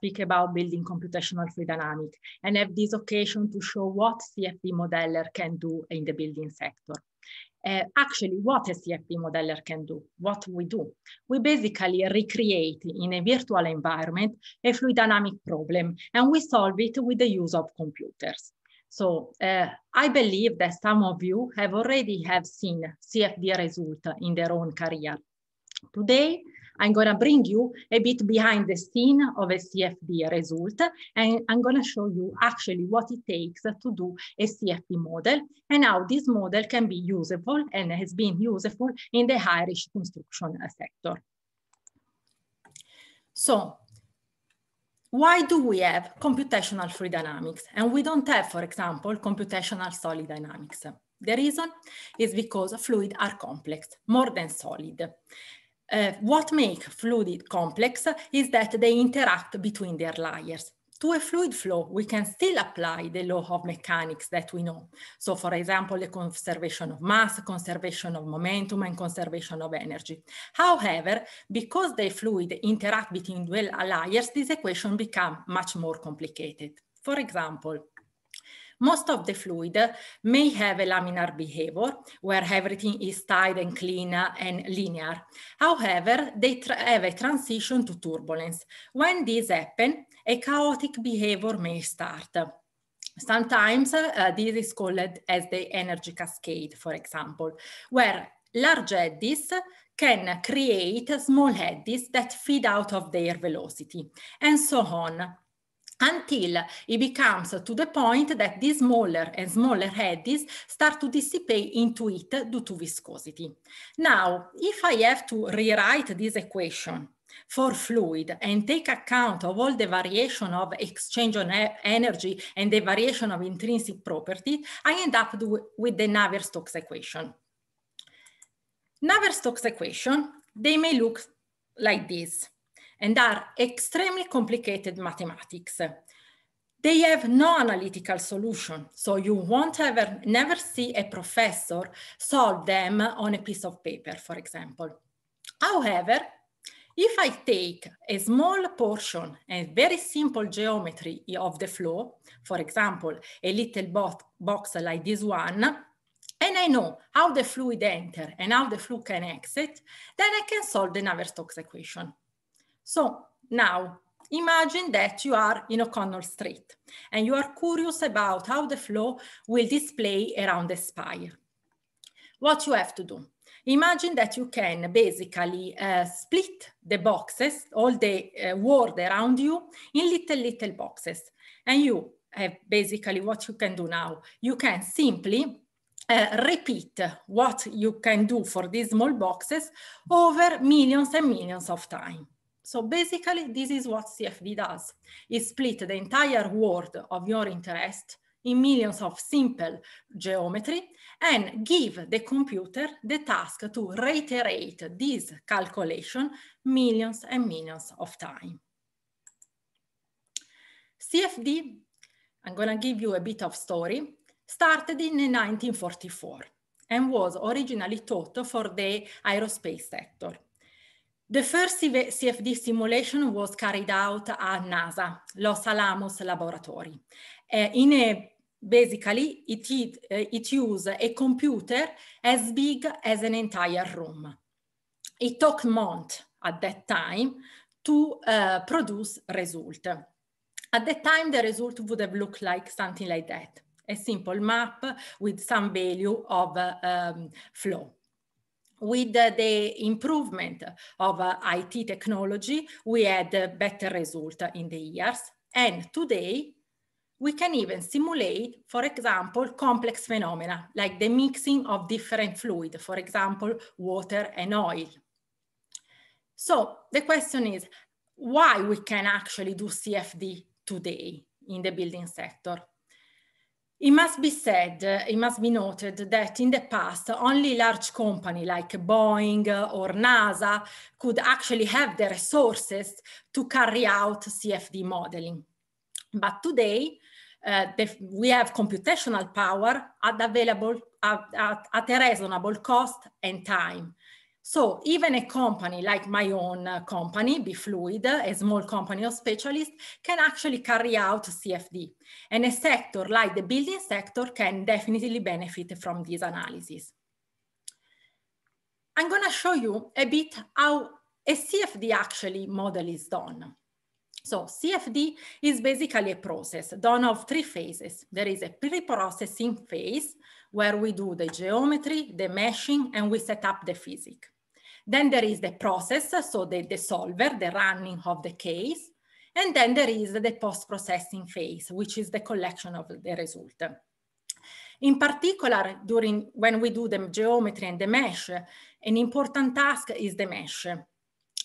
speak about building computational fluid dynamics and have this occasion to show what CFD modeler can do in the building sector. Uh, actually, what a CFD modeler can do, what we do. We basically recreate in a virtual environment a fluid dynamic problem and we solve it with the use of computers. So uh, I believe that some of you have already have seen CFD result in their own career. Today, I'm going to bring you a bit behind the scene of a CFD result, and I'm going to show you actually what it takes to do a CFD model and how this model can be usable and has been useful in the Irish construction sector. So why do we have computational free dynamics and we don't have, for example, computational solid dynamics? The reason is because fluids are complex, more than solid. Uh, what make fluid complex is that they interact between their layers. To a fluid flow, we can still apply the law of mechanics that we know. So for example, the conservation of mass, conservation of momentum, and conservation of energy. However, because the fluid interact between layers, this equation become much more complicated. For example, most of the fluid may have a laminar behavior where everything is tight and clean and linear. However, they have a transition to turbulence. When this happens, a chaotic behavior may start. Sometimes uh, this is called as the energy cascade, for example, where large eddies can create small eddies that feed out of their velocity, and so on until it becomes to the point that these smaller and smaller eddies start to dissipate into it due to viscosity. Now, if I have to rewrite this equation for fluid and take account of all the variation of exchange on energy and the variation of intrinsic property, I end up with the Navier-Stokes equation. Navier-Stokes equation, they may look like this and are extremely complicated mathematics. They have no analytical solution, so you won't ever never see a professor solve them on a piece of paper, for example. However, if I take a small portion, a very simple geometry of the flow, for example, a little bo box like this one, and I know how the fluid enter and how the fluid can exit, then I can solve the Navier-Stokes equation. So now imagine that you are in O'Connell Street and you are curious about how the flow will display around the spire. What you have to do? Imagine that you can basically uh, split the boxes, all the uh, world around you, in little, little boxes. And you have basically what you can do now. You can simply uh, repeat what you can do for these small boxes over millions and millions of times. So basically, this is what CFD does. It split the entire world of your interest in millions of simple geometry and give the computer the task to reiterate this calculation millions and millions of time. CFD, I'm gonna give you a bit of story, started in 1944 and was originally taught for the aerospace sector. The first CFD simulation was carried out at NASA, Los Alamos Laboratory. Uh, in a, basically, it, eh, it, uh, it used a computer as big as an entire room. It took months at that time to uh, produce result. At that time, the result would have looked like something like that, a simple map with some value of um, flow with the improvement of uh, IT technology, we had better result in the years. And today, we can even simulate, for example, complex phenomena, like the mixing of different fluid, for example, water and oil. So the question is, why we can actually do CFD today in the building sector? It must be said, uh, it must be noted that in the past, only large companies like Boeing or NASA could actually have the resources to carry out CFD modeling. But today, uh, we have computational power at available at, at, at a reasonable cost and time. So even a company like my own uh, company, BeFluid, a small company of specialists, can actually carry out CFD. And a sector like the building sector can definitely benefit from this analysis. I'm gonna show you a bit how a CFD actually model is done. So CFD is basically a process done of three phases. There is a pre-processing phase where we do the geometry, the meshing, and we set up the physics. Then there is the process, so the, the solver, the running of the case. And then there is the post-processing phase, which is the collection of the result. In particular, during when we do the geometry and the mesh, an important task is the mesh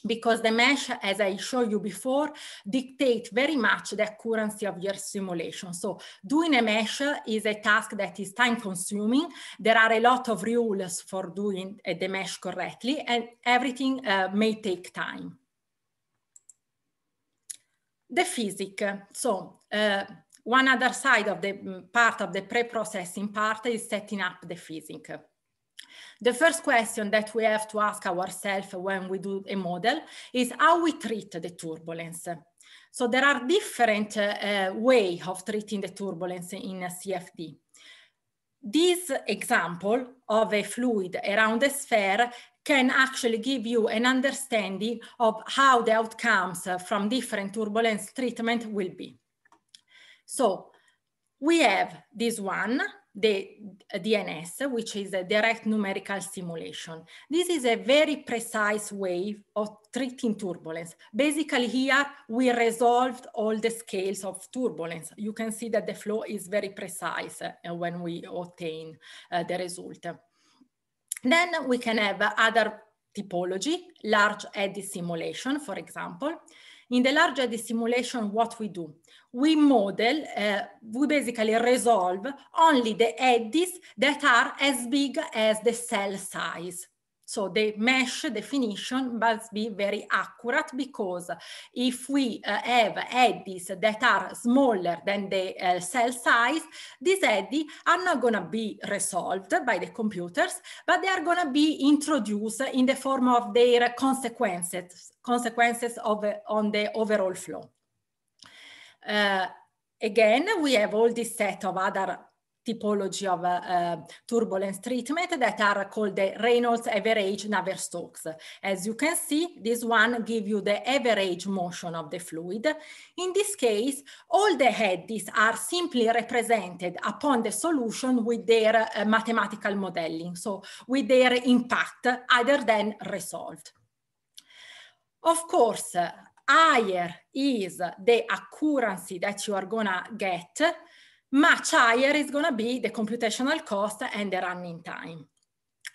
because the mesh, as I showed you before, dictate very much the accuracy of your simulation. So doing a mesh is a task that is time consuming. There are a lot of rules for doing uh, the mesh correctly and everything uh, may take time. The physics. So uh, one other side of the mm, part of the pre-processing part is setting up the physics. The first question that we have to ask ourselves when we do a model is how we treat the turbulence. So there are different uh, way of treating the turbulence in a CFD. This example of a fluid around a sphere can actually give you an understanding of how the outcomes from different turbulence treatment will be. So we have this one the DNS, which is a direct numerical simulation. This is a very precise way of treating turbulence. Basically here, we resolved all the scales of turbulence. You can see that the flow is very precise uh, when we obtain uh, the result. Then we can have other typology, large eddy simulation, for example. In the larger the simulation, what we do? We model, uh, we basically resolve only the eddies that are as big as the cell size. So the mesh definition must be very accurate because if we uh, have eddies that are smaller than the uh, cell size, these eddies are not going to be resolved by the computers, but they are going to be introduced in the form of their consequences, consequences of, on the overall flow. Uh, again, we have all this set of other typology of uh, turbulence treatment that are called the Reynolds average Navier-Stokes. As you can see, this one give you the average motion of the fluid. In this case, all the eddies are simply represented upon the solution with their uh, mathematical modeling, so with their impact other than resolved. Of course, higher is the accuracy that you are gonna get, much higher is going to be the computational cost and the running time.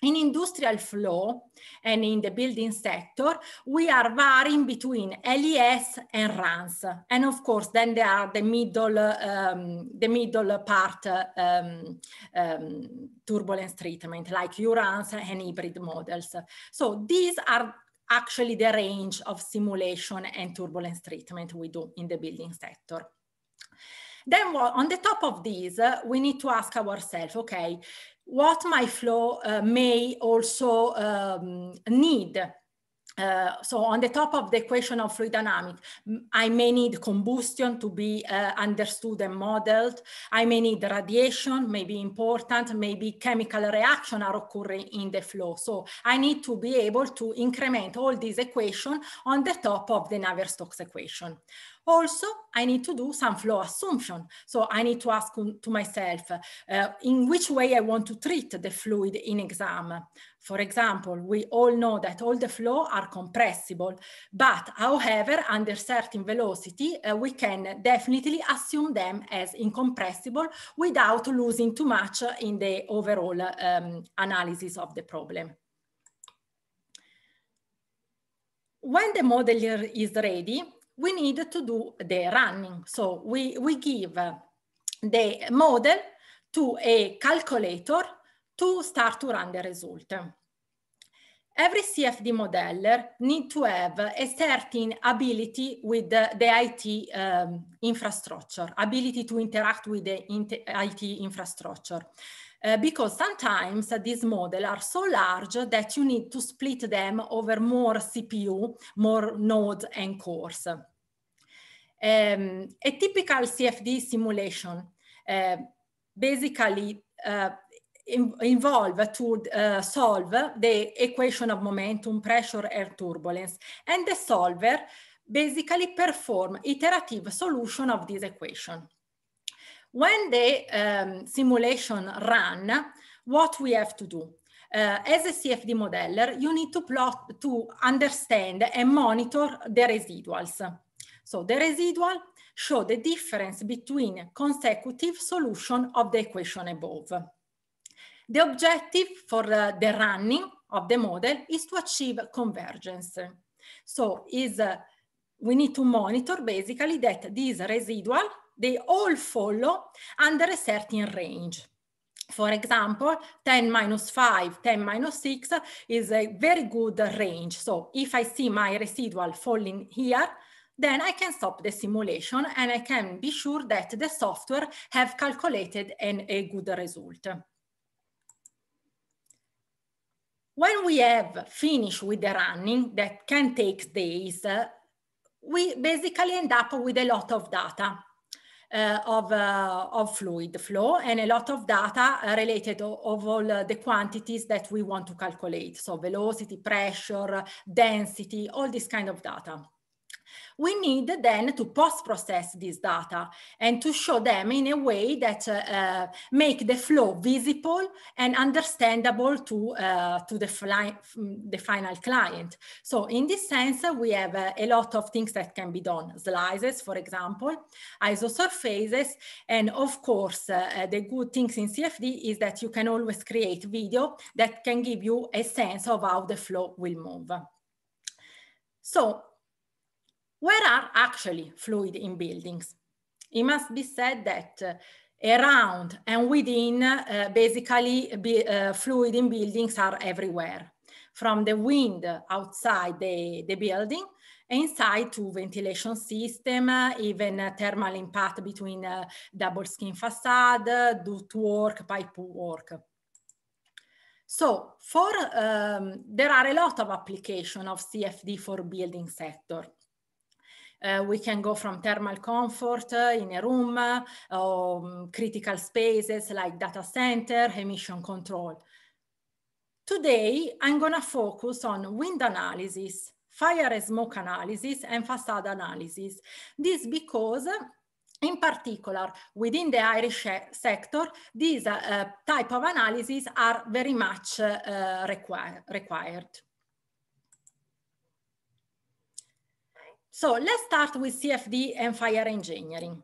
In industrial flow and in the building sector, we are varying between LES and RANS. And of course, then there are the middle, um, the middle part um, um, turbulence treatment, like URANS and hybrid models. So these are actually the range of simulation and turbulence treatment we do in the building sector. Then well, on the top of these, uh, we need to ask ourselves, okay, what my flow uh, may also um, need uh, so on the top of the equation of fluid dynamics, I may need combustion to be uh, understood and modeled. I may need radiation, maybe important, maybe chemical reaction are occurring in the flow. So I need to be able to increment all these equation on the top of the Navier-Stokes equation. Also, I need to do some flow assumption. So I need to ask to myself uh, in which way I want to treat the fluid in exam. For example, we all know that all the flow are compressible, but however, under certain velocity, uh, we can definitely assume them as incompressible without losing too much in the overall um, analysis of the problem. When the model is ready, we need to do the running. So we, we give the model to a calculator to start to run the result. every CFD modeler need to have a certain ability with the, the IT um, infrastructure, ability to interact with the IT infrastructure. Uh, because sometimes uh, these models are so large that you need to split them over more CPU, more nodes and cores. Um, a typical CFD simulation uh, basically uh, in, involved to uh, solve the equation of momentum, pressure, and turbulence. And the solver basically perform iterative solution of this equation. When the um, simulation run, what we have to do? Uh, as a CFD modeler, you need to plot to understand and monitor the residuals. So the residual show the difference between consecutive solution of the equation above. The objective for uh, the running of the model is to achieve convergence. So is uh, we need to monitor basically that these residual, they all follow under a certain range. For example, 10 minus 5, 10 minus 6 is a very good range. So if I see my residual falling here, then I can stop the simulation and I can be sure that the software have calculated an, a good result. When we have finished with the running that can take days, uh, we basically end up with a lot of data uh, of, uh, of fluid flow and a lot of data related of all the quantities that we want to calculate. So velocity, pressure, density, all this kind of data we need then to post-process this data and to show them in a way that uh, make the flow visible and understandable to, uh, to the, fly, the final client. So in this sense, we have uh, a lot of things that can be done. Slices, for example, ISO surfaces, and of course, uh, the good things in CFD is that you can always create video that can give you a sense of how the flow will move. So where are actually fluid in buildings? It must be said that uh, around and within, uh, basically, be, uh, fluid in buildings are everywhere, from the wind outside the, the building, inside to ventilation system, uh, even thermal impact between uh, double skin facade, duct work, pipe work. So for um, there are a lot of application of CFD for building sector. Uh, we can go from thermal comfort uh, in a room, uh, um, critical spaces like data center, emission control. Today, I'm gonna focus on wind analysis, fire and smoke analysis, and facade analysis. This because in particular, within the Irish sector, these uh, type of analyses are very much require required. So let's start with CFD and fire engineering.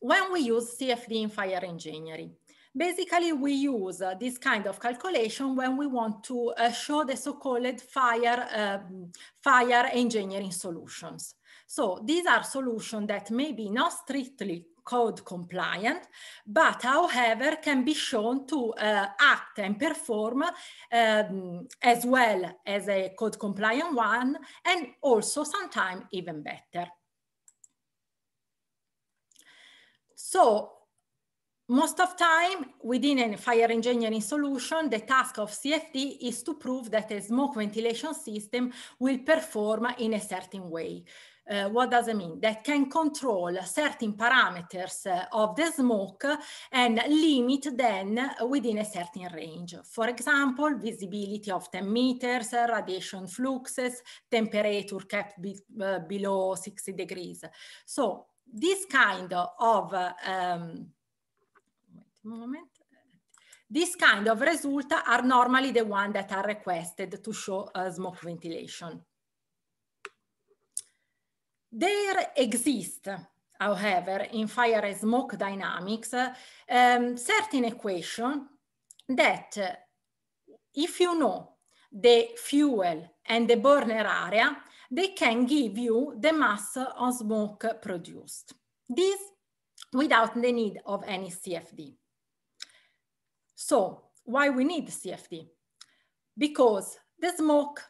When we use CFD in fire engineering, basically we use uh, this kind of calculation when we want to uh, show the so-called fire, um, fire engineering solutions. So these are solutions that may be not strictly code compliant, but however can be shown to uh, act and perform um, as well as a code compliant one and also sometimes even better. So most of time within a fire engineering solution, the task of CFD is to prove that a smoke ventilation system will perform in a certain way. Uh, what does it mean? That can control certain parameters uh, of the smoke and limit them within a certain range. For example, visibility of 10 meters, radiation fluxes, temperature kept be, uh, below 60 degrees. So this kind of, um, wait a moment, kind of results are normally the one that are requested to show uh, smoke ventilation. There exist, however, in fire and smoke dynamics, um, certain equation that uh, if you know the fuel and the burner area, they can give you the mass of smoke produced. This without the need of any CFD. So why we need CFD? Because the smoke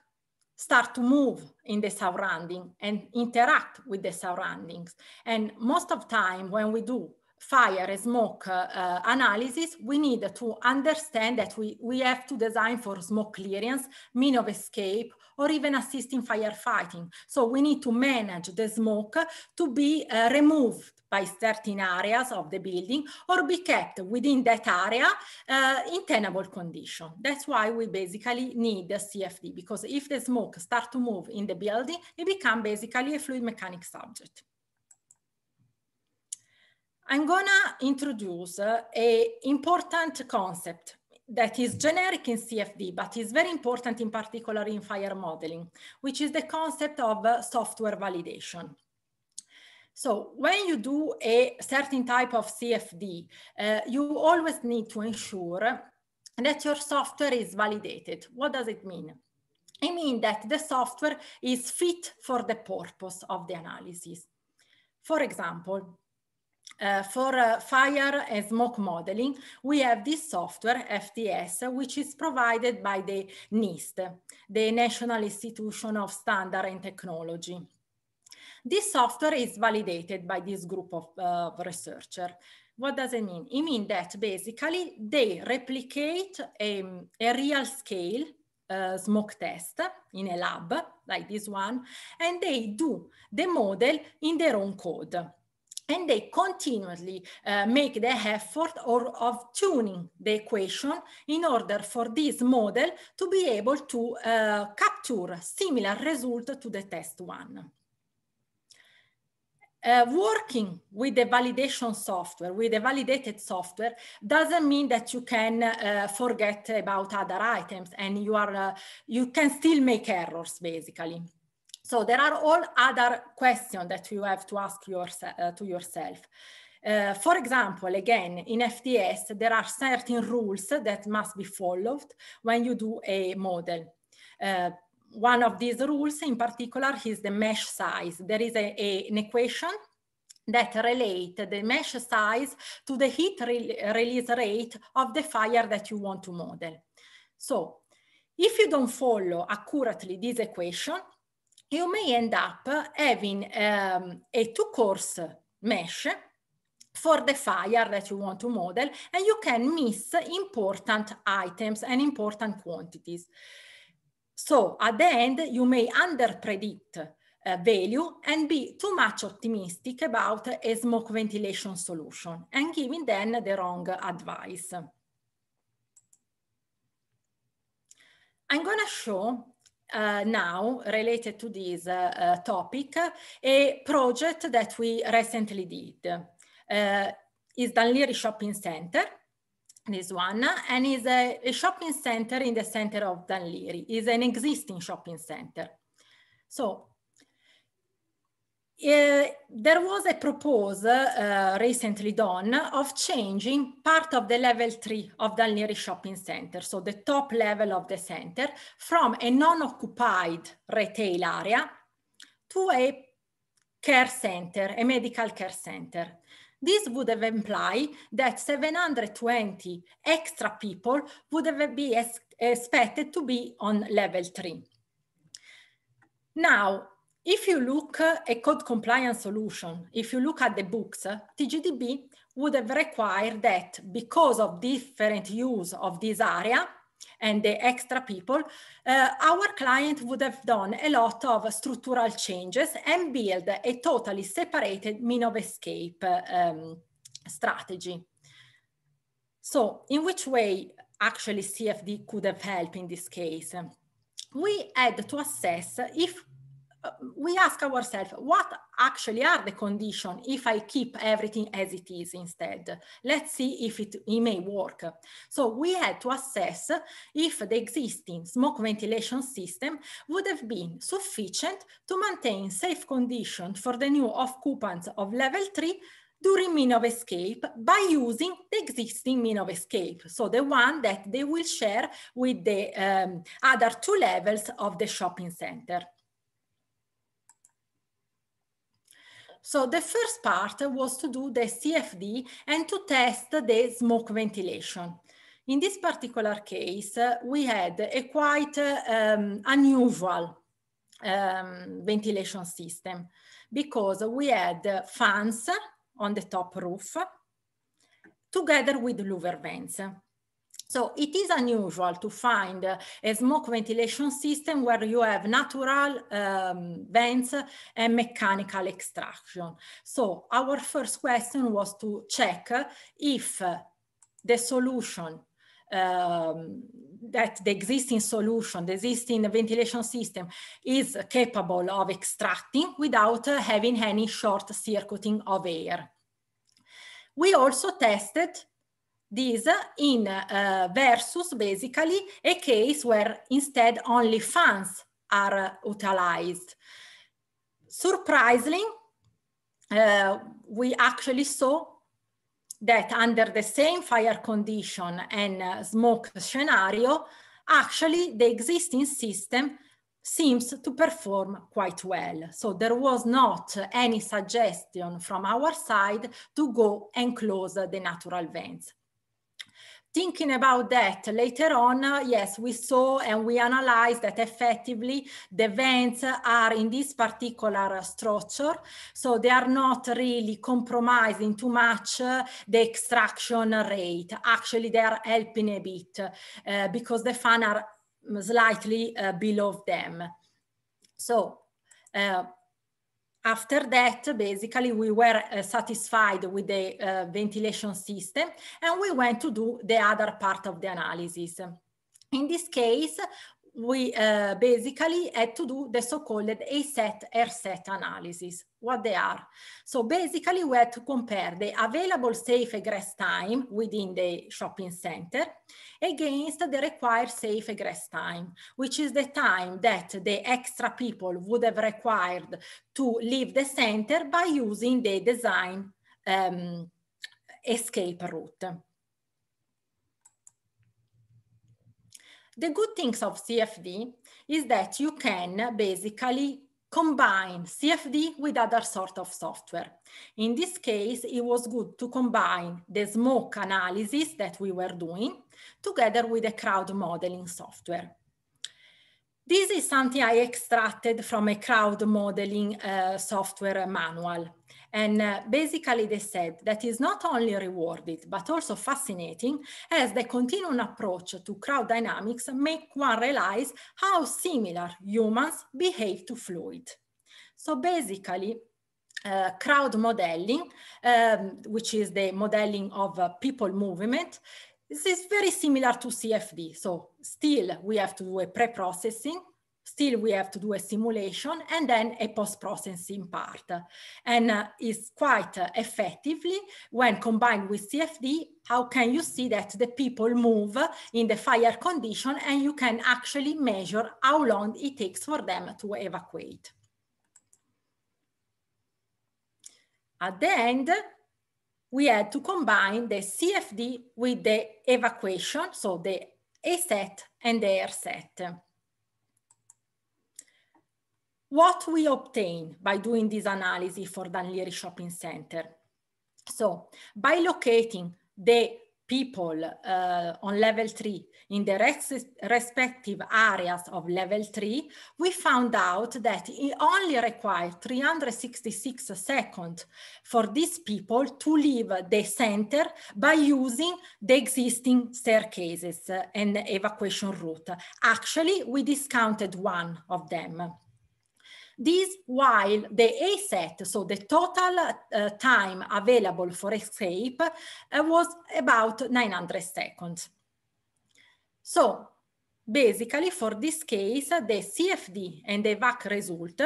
start to move in the surrounding and interact with the surroundings. And most of time when we do fire and smoke uh, uh, analysis, we need to understand that we, we have to design for smoke clearance, mean of escape, or even assisting firefighting. So we need to manage the smoke to be uh, removed by certain areas of the building or be kept within that area uh, in tenable condition. That's why we basically need the CFD because if the smoke start to move in the building, it become basically a fluid mechanics subject. I'm gonna introduce uh, a important concept that is generic in CFD, but is very important in particular in fire modeling, which is the concept of uh, software validation. So when you do a certain type of CFD, uh, you always need to ensure that your software is validated. What does it mean? I mean that the software is fit for the purpose of the analysis. For example, uh, for uh, fire and smoke modeling, we have this software, FTS, which is provided by the NIST, the National Institution of Standard and Technology. This software is validated by this group of uh, researchers. What does it mean? It means that basically they replicate a, a real scale uh, smoke test in a lab like this one, and they do the model in their own code and they continually uh, make the effort or of tuning the equation in order for this model to be able to uh, capture similar result to the test one. Uh, working with the validation software, with the validated software, doesn't mean that you can uh, forget about other items and you are uh, you can still make errors basically. So there are all other questions that you have to ask yourse uh, to yourself. Uh, for example, again, in FTS, there are certain rules that must be followed when you do a model. Uh, one of these rules in particular is the mesh size. There is a, a, an equation that relate the mesh size to the heat re release rate of the fire that you want to model. So if you don't follow accurately this equation, you may end up having um, a two-course mesh for the fire that you want to model, and you can miss important items and important quantities. So at the end, you may under-predict uh, value and be too much optimistic about a smoke ventilation solution and giving then the wrong advice. I'm going to show uh, now related to this uh, uh, topic a project that we recently did. Uh, is Danliri Shopping Center this one, and is a, a, shopping center in the center of Danliri. is an existing shopping center. So uh, there was a proposal uh, eh, recently done of changing part of the level three of Dalneri shopping center, so the top level of the center, from a non-occupied retail area to a care center, a medical care center. This would have implied that 720 extra people would have been expected to be on level three. Now, if you look at uh, a code compliance solution, if you look at the books, uh, TGDB would have required that because of different use of this area, and the extra people, uh, our client would have done a lot of structural changes and build a totally separated mean of escape um, strategy. So in which way actually CFD could have helped in this case? We had to assess if we ask ourselves what actually are the conditions if I keep everything as it is instead. Let's see if it, it, may work. So we had to assess if the existing smoke ventilation system would have been sufficient to maintain safe conditions for the new occupants of level three during mean of escape by using the existing mean of escape. So the one that they will share with the um, other two levels of the shopping center. So the first part was to do the CFD and to test the smoke ventilation. In this particular case, uh, we had a quite uh, um, unusual um, ventilation system because we had fans on the top roof together with louver vents. So it is unusual to find a smoke ventilation system where you have natural um, vents and mechanical extraction. So our first question was to check if the solution um, that the existing solution, the existing ventilation system is capable of extracting without having any short circuiting of air. We also tested these in uh, versus basically a case where instead only funds are utilized. Surprisingly, uh, we actually saw that under the same fire condition and uh, smoke scenario, actually the existing system seems to perform quite well. So there was not any suggestion from our side to go and close the natural vents thinking about that later on, uh, yes, we saw and we analyzed that effectively the vents are in this particular uh, structure. So they are not really compromising too much uh, the extraction rate. Actually, they are helping a bit uh, because the fan are slightly uh, below them. So uh, after that, basically, we were uh, satisfied with the uh, ventilation system and we went to do the other part of the analysis. In this case, we uh, basically had to do the so-called A-set, R-set analysis, what they are. So basically we had to compare the available safe egress time within the shopping center against the required safe egress time, which is the time that the extra people would have required to leave the center by using the design um, escape route. The good things of CFD is that you can basically combine CFD with other sort of software. In this case, it was good to combine the smoke analysis that we were doing together with the crowd modeling software. This is something I extracted from a crowd modeling uh, software manual. And uh, basically they said that is not only rewarded, but also fascinating as the continuum approach to crowd dynamics make one realize how similar humans behave to fluid. So basically, uh, crowd modeling, um, which is the modeling of uh, people movement, this is very similar to CFD. So still we have to do a pre-processing Still, we have to do a simulation and then a post-processing part. And uh, it's quite uh, effectively when combined with CFD, how can you see that the people move in the fire condition and you can actually measure how long it takes for them to evacuate. At the end, we had to combine the CFD with the evacuation, so the A set and the air set. What we obtain by doing this analysis for Danlieri Shopping Center? So by locating the people uh, on level three in the res respective areas of level three, we found out that it only required 366 seconds for these people to leave the center by using the existing staircases and evacuation route. Actually, we discounted one of them. This while the A set, so the total uh, time available for escape, uh, was about 900 seconds. So basically for this case, the CFD and the VAC result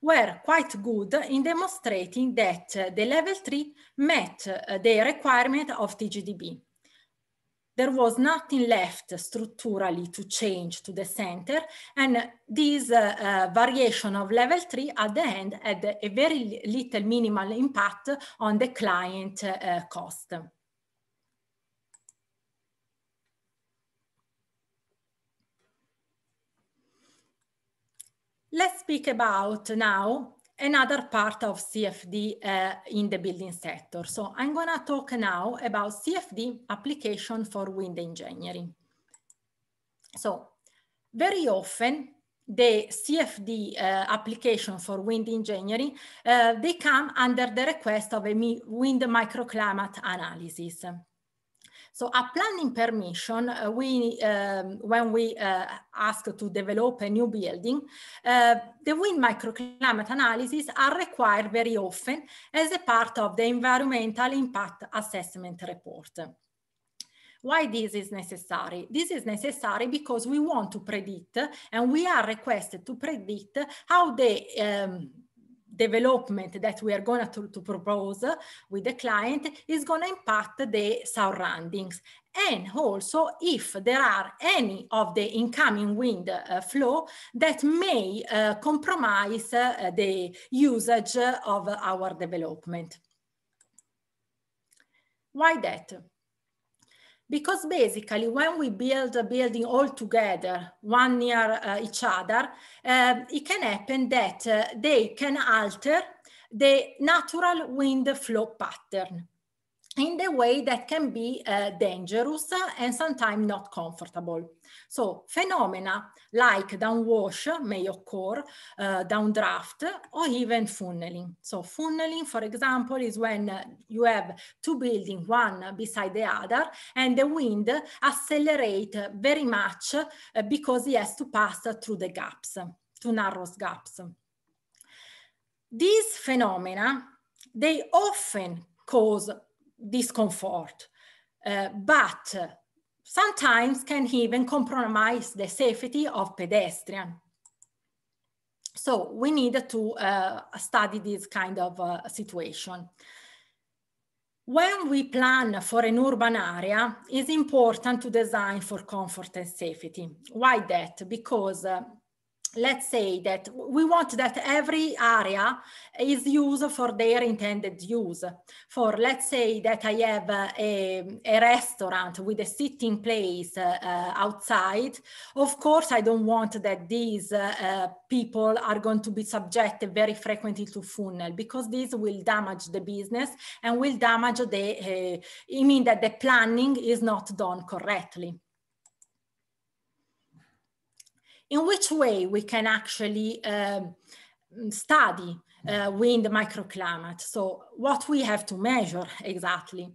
were quite good in demonstrating that uh, the level 3 met uh, the requirement of TGDB there was nothing left structurally to change to the center. And this uh, uh, variation of level three at the end had a very little minimal impact on the client uh, cost. Let's speak about now another part of CFD uh, eh, in the building sector. So I'm gonna talk now about CFD application for wind engineering. So very often the CFD uh, eh, application for wind engineering, uh, they come under the request of a wind microclimate analysis. So a planning permission, uh, we, um, when we uh, ask to develop a new building, uh, the wind microclimate analysis are required very often as a part of the environmental impact assessment report. Why this is necessary? This is necessary because we want to predict and we are requested to predict how the um, development that we are going to, to propose with the client is going to impact the surroundings and also if there are any of the incoming wind uh, flow that may uh, compromise uh, the usage of our development. Why that? because basically when we build a building all together, one near uh, each other, uh, it can happen that uh, they can alter the natural wind flow pattern in the way that can be uh, dangerous and sometimes not comfortable. So phenomena like downwash may occur, uh, downdraft, or even funneling. So funneling, for example, is when you have two buildings, one beside the other, and the wind accelerates very much uh, because it has to pass through the gaps, to narrow gaps. These phenomena, they often cause discomfort, uh, but sometimes can even compromise the safety of pedestrian. So we need to uh, study this kind of uh, situation. When we plan for an urban area, it's important to design for comfort and safety. Why that? Because uh, let's say that we want that every area is used for their intended use. For let's say that I have a, a restaurant with a sitting place uh, outside, of course I don't want that these uh, people are going to be subjected very frequently to funnel because this will damage the business and will damage the, uh, I mean that the planning is not done correctly in which way we can actually um, mm, study uh, wind microclimate. So what we have to measure exactly.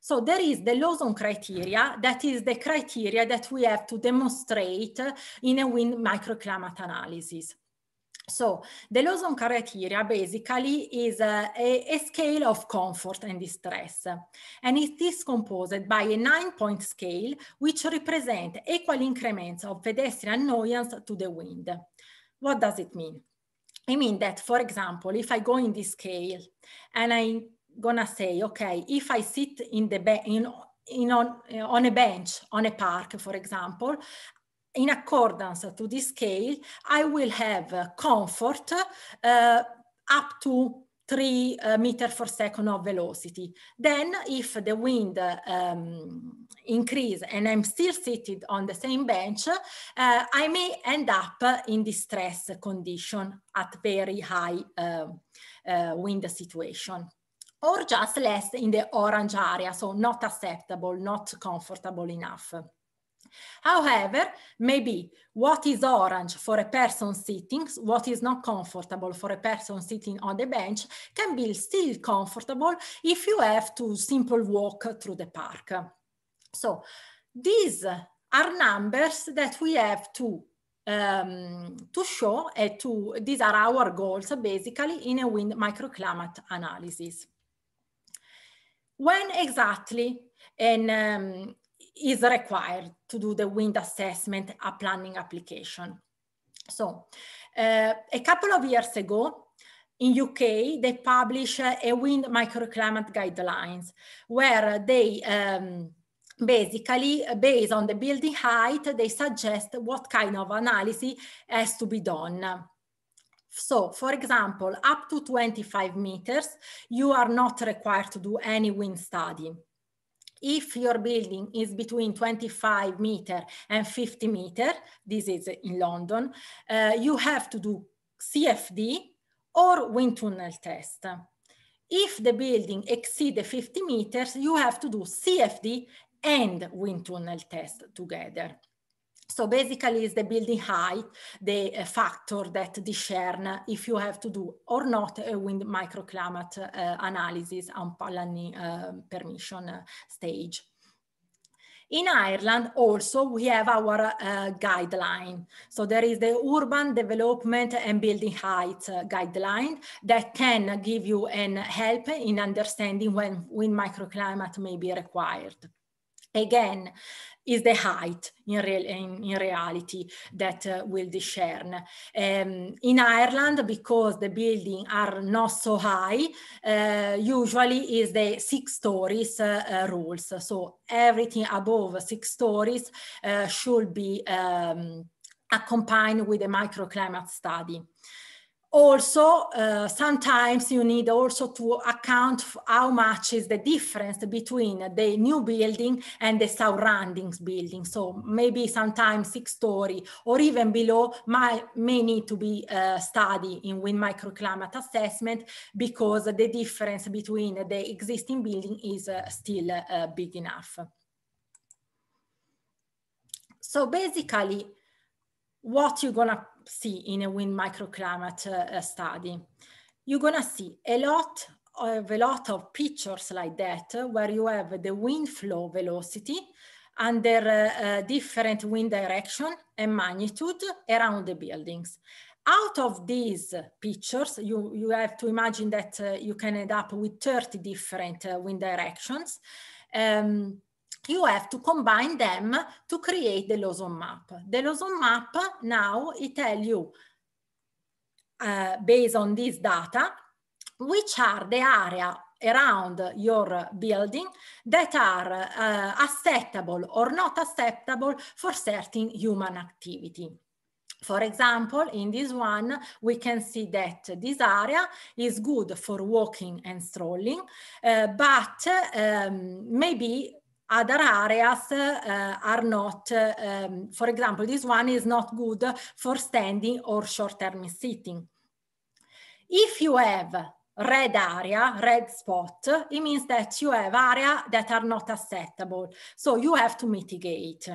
So there is the Lawson criteria, that is the criteria that we have to demonstrate in a wind microclimate analysis. So the laws on criteria basically is a, eh, a, a, scale of comfort and distress. And it is composed by a nine point scale, which represent equal increments of pedestrian annoyance to the wind. What does it mean? I mean that, for example, if I go in this scale and I'm gonna say, okay, if I sit in the in, in on, eh, on a bench on a park, for example, in accordance to this scale, I will have comfort uh, up to 3 uh, meter per second of velocity. Then if the wind uh, um, increase and I'm still seated on the same bench, uh, I may end up in distress condition at very high uh, uh, wind situation or just less in the orange area, so not acceptable, not comfortable enough. However, maybe what is orange for a person sitting, what is not comfortable for a person sitting on the bench can be still comfortable if you have to simple walk through the park. So these are numbers that we have to um, to show and to these are our goals basically in a wind microclimate analysis. When exactly and um, is required to do the wind assessment, a planning application. So uh, a couple of years ago, in UK, they published a wind microclimate guidelines where they um, basically based on the building height, they suggest what kind of analysis has to be done. So, for example, up to 25 meters, you are not required to do any wind study if your building is between 25 meter and 50 meter, this is in London, uh, you have to do CFD or wind tunnel test. If the building exceed 50 meters, you have to do CFD and wind tunnel test together. So basically it's the building height, the uh, factor that discern if you have to do or not a wind microclimate uh, analysis on planning um, uh, permission stage. In Ireland also we have our uh, guideline. So there is the urban development and building height uh, guideline that can give you an help in understanding when wind microclimate may be required again is the height in, real, in, in reality that uh, will discern. Um, in Ireland, because the buildings are not so high, uh, usually is the six stories uh, uh rules. So everything above six stories uh, should be um, accompanied with a microclimate study also uh, sometimes you need also to account how much is the difference between the new building and the surroundings building so maybe sometimes six story or even below my, may need to be uh, studied in wind microclimate assessment because the difference between the existing building is uh, still uh, big enough so basically what you're gonna see in a wind microclimate uh, study. You're gonna see a lot of a lot of pictures like that where you have the wind flow velocity under uh, eh, eh, different wind direction and magnitude around the buildings. Out of these pictures, you, you have to imagine that uh, you can end up with 30 different uh, wind directions. Um, you have to combine them to create the Lawson map. The Lawson map now it tells you, uh, based on this data, which are the area around your building that are uh, acceptable or not acceptable for certain human activity. For example, in this one, we can see that this area is good for walking and strolling, uh, but um, maybe other areas uh, are not, um, for example, this one is not good for standing or short-term sitting. If you have red area, red spot, it means that you have area that are not acceptable. So you have to mitigate.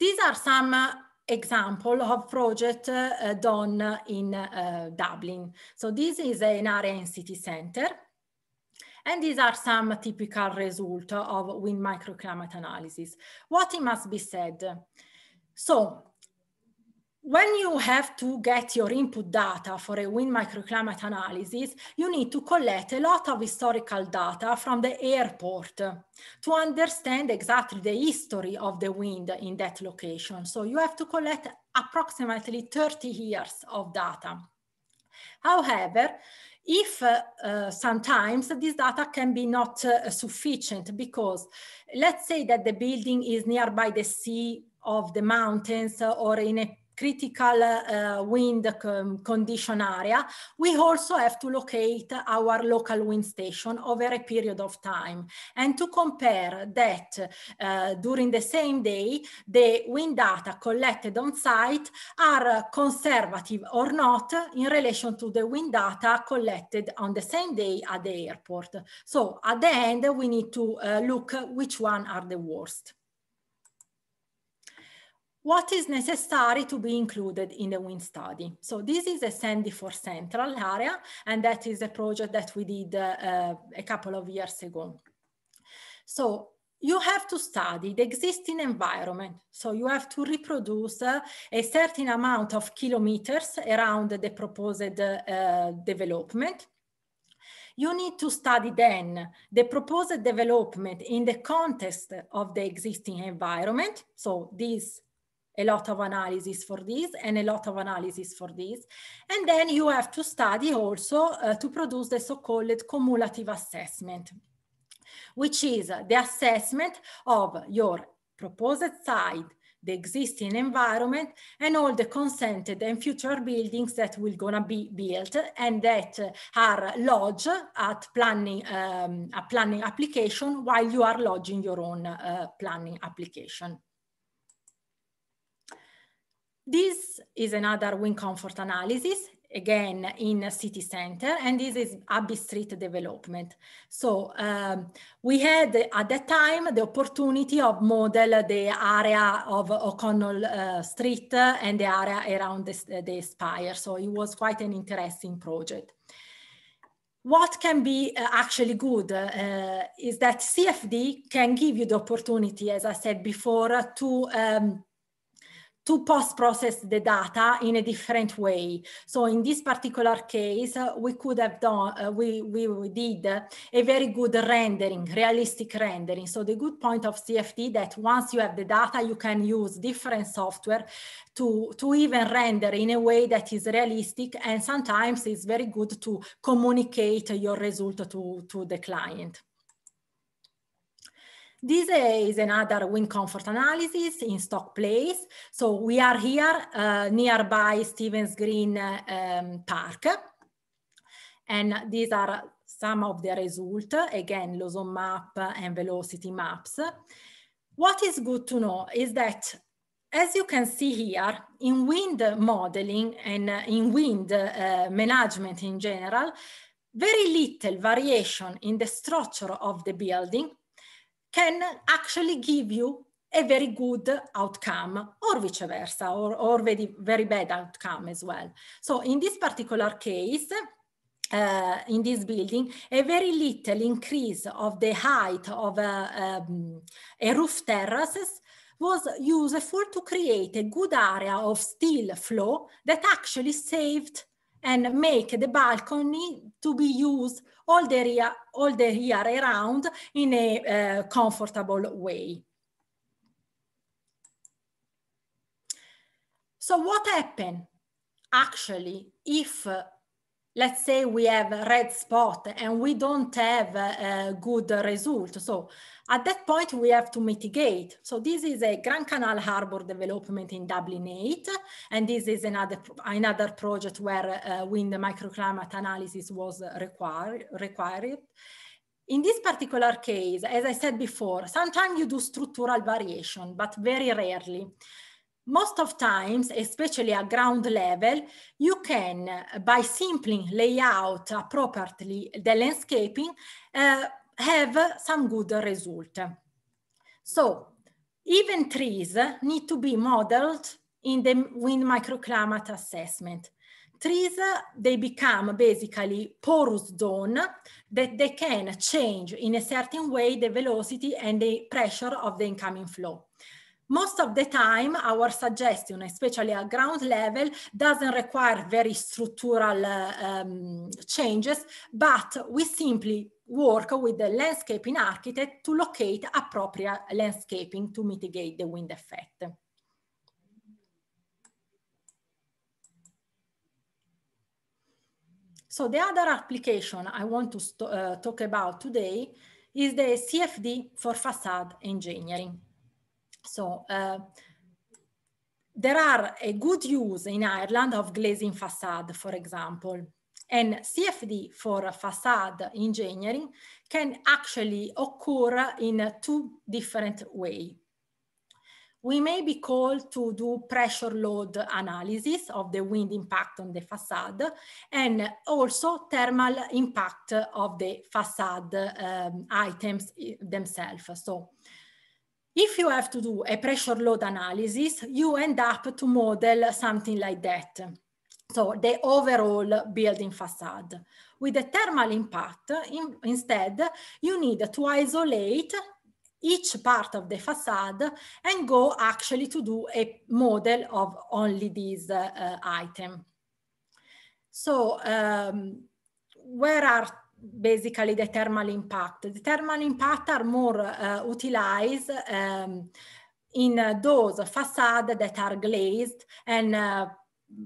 These are some uh, example of project uh, done in uh, Dublin. So this is an area in city center. And these are some typical results of wind microclimate analysis. What it must be said? So when you have to get your input data for a wind microclimate analysis, you need to collect a lot of historical data from the airport to understand exactly the history of the wind in that location. So you have to collect approximately 30 years of data. However, if uh, uh, sometimes this data can be not uh, sufficient because let's say that the building is nearby the sea of the mountains or in a critical uh, wind um, condition area, we also have to locate our local wind station over a period of time and to compare that uh, during the same day, the wind data collected on site are conservative or not in relation to the wind data collected on the same day at the airport. So at the end, we need to uh, look which one are the worst what is necessary to be included in the wind study. So this is a sandy for central area, and that is a project that we did uh, uh, a couple of years ago. So you have to study the existing environment. So you have to reproduce uh, a certain amount of kilometers around the proposed uh, development you need to study then the proposed development in the context of the existing environment. So this a lot of analysis for this and a lot of analysis for this. And then you have to study also uh, to produce the so-called cumulative assessment, which is the assessment of your proposed site, the existing environment and all the consented and future buildings that will gonna be built and that are lodged at planning um, a planning application while you are lodging your own uh, planning application. This is another wind comfort analysis, again in city center, and this is Abbey Street development. So um, we had at that time the opportunity of model the area of O'Connell uh, Street and the area around the, the spire. So it was quite an interesting project what can be uh, actually good uh, is that CFD can give you the opportunity, as I said before, to um, to post-process the data in a different way. So in this particular case, uh, we could have done, uh, we, we, we, did a very good rendering, realistic rendering. So the good point of CFD that once you have the data, you can use different software to, to even render in a way that is realistic. And sometimes it's very good to communicate your result to, to the client. This is another wind comfort analysis in Stock Place. So we are here uh, nearby Stevens Green uh, um, Park. And these are some of the results, again, Lawson map and velocity maps. What is good to know is that as you can see here, in wind modeling and uh, in wind uh, management in general, very little variation in the structure of the building can actually give you a very good outcome or vice versa or, or very, very bad outcome as well. So in this particular case, uh, in this building, a very little increase of the height of a, uh, um, a roof terraces was useful to create a good area of steel flow that actually saved and make the balcony to be used all the year, all the year around in a uh, comfortable way. So what happened actually if uh, let's say we have a red spot and we don't have a good result. So at that point, we have to mitigate. So this is a Grand Canal Harbor development in Dublin 8. And this is another, another project where uh, wind microclimate analysis was require, required. In this particular case, as I said before, sometimes you do structural variation, but very rarely most of times, especially at ground level, you can, uh, by simply lay out appropriately the landscaping, uh, have some good result. So even trees need to be modeled in the wind microclimate assessment. Trees, they become basically porous zone that they can change in a certain way the velocity and the pressure of the incoming flow. Most of the time, our suggestion, especially at ground level, doesn't require very structural uh, um, changes, but we simply work with the landscaping architect to locate appropriate landscaping to mitigate the wind effect. So the other application I want to uh, talk about today is the CFD for facade engineering. So uh, there are a good use in Ireland of glazing facade, for example, and CFD for facade engineering can actually occur in two different ways. We may be called to do pressure load analysis of the wind impact on the facade and also thermal impact of the facade um, items eh, themselves. So if you have to do a pressure load analysis, you end up to model something like that. So the overall building facade. With the thermal impact, in, instead, you need to isolate each part of the facade and go actually to do a model of only this uh, item. So um, where are basically the thermal impact. The thermal impact are more uh, utilized um, in uh, those facades that are glazed and uh,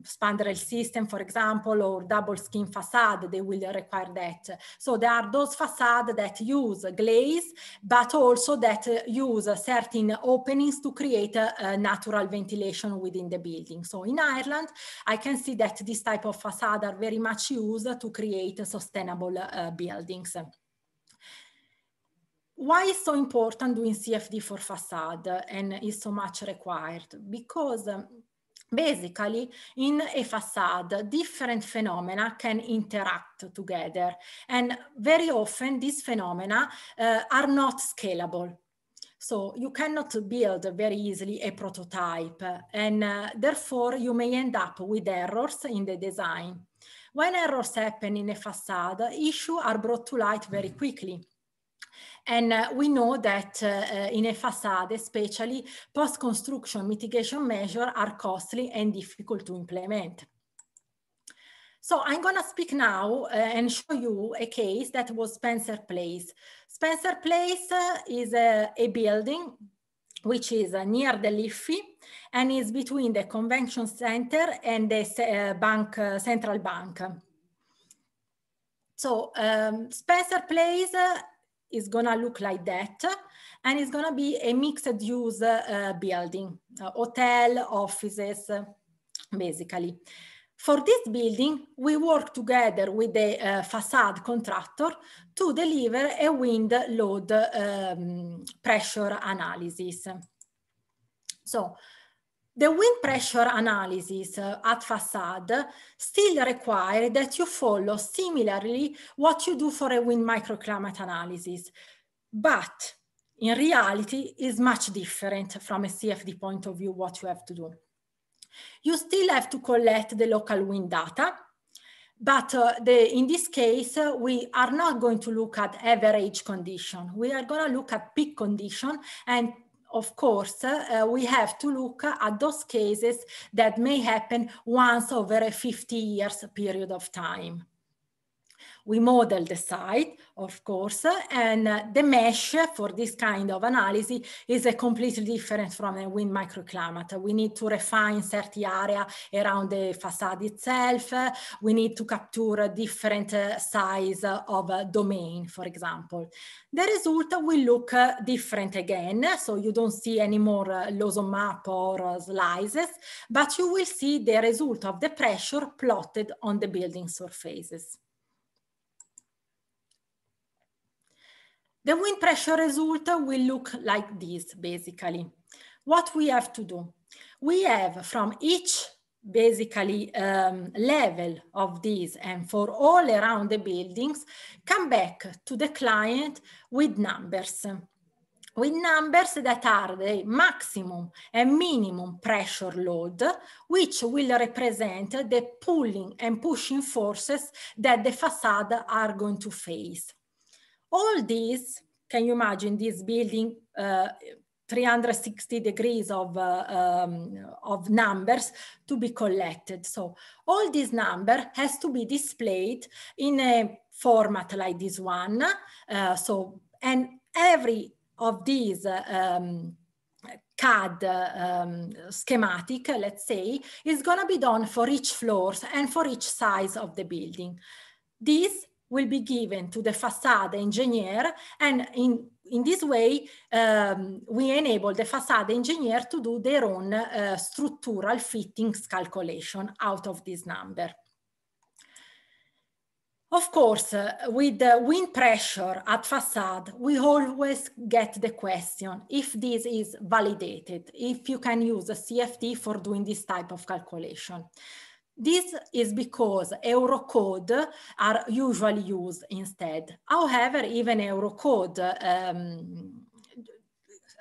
spandrel system, for example, or double skin facade, they will require that. So there are those facade that use glaze, but also that uh, use certain openings to create a, natural ventilation within the building. So in Ireland, I can see that this type of facade are very much used to create sustainable uh, buildings why is so important doing CFD for facade and is so much required? Because um, Basically, in a facade, different phenomena can interact together. And very often these phenomena uh, are not scalable. So you cannot build very easily a prototype and uh, therefore you may end up with errors in the design. When errors happen in a facade, issues are brought to light very quickly and uh, we know that uh, uh, in a facade, especially post-construction mitigation measures are costly and difficult to implement. So I'm gonna speak now uh, and show you a case that was Spencer Place. Spencer Place uh, is a, a building which is uh, near the Liffey and is between the convention center and the uh, bank, uh, central bank. So um, Spencer Place uh, is gonna look like that. And it's gonna be a mixed use uh, building, uh, hotel, offices, uh, basically. For this building, we work together with the uh, facade contractor to deliver a wind load um, pressure analysis. So the wind pressure analysis uh, at facade still require that you follow similarly what you do for a wind microclimate analysis, but in reality is much different from a CFD point of view what you have to do. You still have to collect the local wind data, but uh, the, in this case, uh, we are not going to look at average condition. We are going to look at peak condition and of course, uh, we have to look at those cases that may happen once over a 50 years period of time. We model the site, of course, and uh, the mesh for this kind of analysis is a completely different from a wind microclimate. We need to refine certain area around the facade itself. we need to capture different uh, size of domain, for example. The result will look uh, different again. So you don't see any more uh, map or uh, slices, but you will see the result of the pressure plotted on the building surfaces. The wind pressure result will look like this, basically. What we have to do? We have from each basically um, level of these and for all around the buildings, come back to the client with numbers with numbers that are the maximum and minimum pressure load, which will represent the pulling and pushing forces that the facade are going to face all these, can you imagine this building uh, 360 degrees of, uh, um, of numbers to be collected. So all this number has to be displayed in a format like this one. Uh, so, and every of these uh, um, CAD uh, um, schematic, let's say, is gonna be done for each floors and for each size of the building. This will be given to the facade engineer and in, in this way um, we enable the facade engineer to do their own uh, structural fittings calculation out of this number. Of course, uh, with the wind pressure at facade, we always get the question if this is validated, if you can use a CFD for doing this type of calculation. This is because Eurocode are usually used instead. However, even Eurocode um,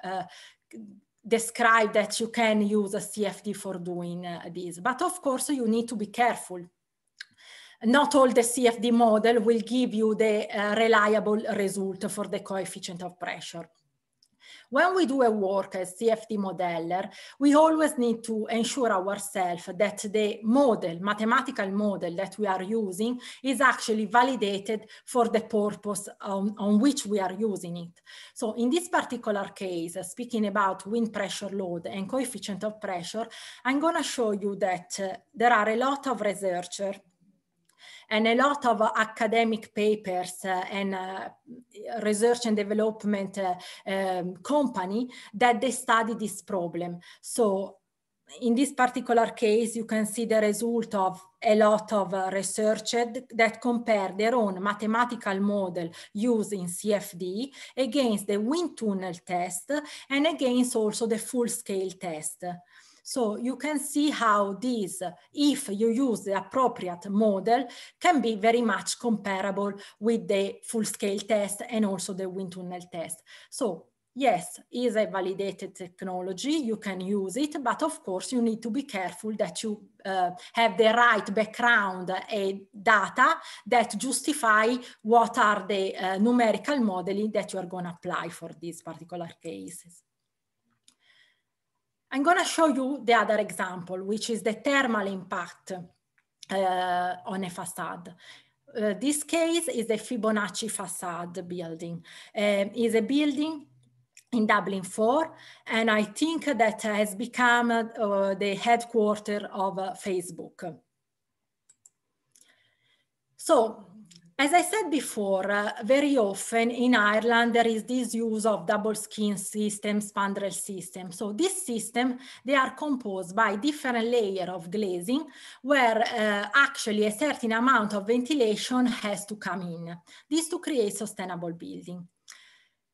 uh, describe that you can use a CFD for doing uh, this. But of course, you need to be careful. Not all the CFD model will give you the uh, reliable result for the coefficient of pressure. When we do a work as CFD modeler, we always need to ensure ourselves that the model, mathematical model that we are using is actually validated for the purpose on, on which we are using it. So in this particular case, speaking about wind pressure load and coefficient of pressure, I'm gonna show you that uh, there are a lot of researchers and a lot of academic papers uh, and uh, research and development uh, um, company that they study this problem. So in this particular case, you can see the result of a lot of uh, research that compare their own mathematical model used in CFD against the wind tunnel test and against also the full scale test. So you can see how these, if you use the appropriate model, can be very much comparable with the full-scale test and also the wind tunnel test. So yes, is a validated technology, you can use it, but of course you need to be careful that you uh, have the right background and data that justify what are the uh, numerical modeling that you are gonna apply for these particular cases. I'm going to show you the other example, which is the thermal impact uh, on a facade. Uh, this case is the Fibonacci facade building. Um, it's a building in Dublin 4, and I think that has become uh, the headquarters of uh, Facebook. So as I said before, uh, very often in Ireland, there is this use of double skin systems, spandrel systems. So this system, they are composed by different layer of glazing where uh, actually a certain amount of ventilation has to come in. This to create sustainable building.